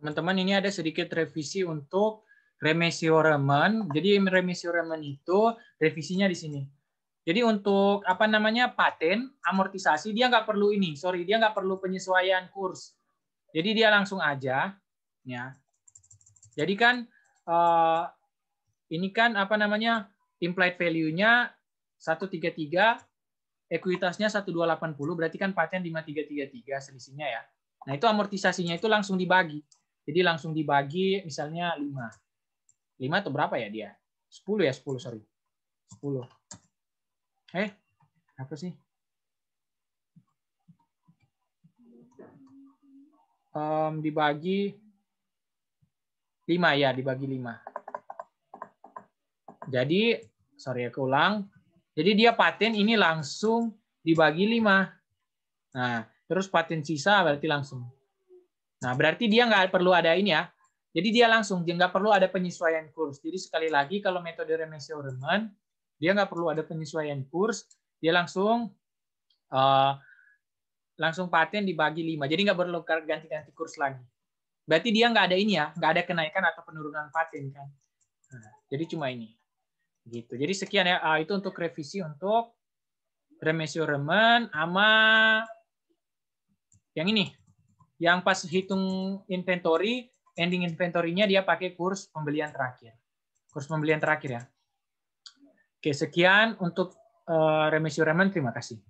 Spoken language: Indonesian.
teman-teman ini ada sedikit revisi untuk remisi remen. Jadi remisi remen itu revisinya di sini. Jadi untuk apa namanya paten amortisasi dia nggak perlu ini, sorry dia nggak perlu penyesuaian kurs. Jadi dia langsung aja, ya. Jadi kan eh, ini kan apa namanya implied value-nya 133, ekuitasnya 1280, berarti kan paten 5333 selisihnya ya. Nah itu amortisasinya itu langsung dibagi. Jadi langsung dibagi misalnya 5. 5 atau berapa ya dia? 10 ya, 10 sorry. 10. Eh, apa sih? Um, dibagi 5 ya, dibagi 5. Jadi, sorry aku ya, ulang. Jadi dia paten ini langsung dibagi 5. Nah, terus paten sisa berarti langsung Nah, berarti dia nggak perlu ada ini ya. Jadi dia langsung, dia nggak perlu ada penyesuaian kurs. Jadi sekali lagi kalau metode remeasurement, dia nggak perlu ada penyesuaian kurs, dia langsung uh, langsung paten dibagi 5. Jadi nggak perlu ganti-ganti kurs lagi. Berarti dia nggak ada ini ya, nggak ada kenaikan atau penurunan paten kan. Nah, jadi cuma ini. Gitu. Jadi sekian ya, uh, itu untuk revisi untuk remeasurement sama yang ini yang pas hitung inventory, ending inventory-nya dia pakai kurs pembelian terakhir. Kurs pembelian terakhir ya. Oke, sekian untuk uh, remisi remen. Terima kasih.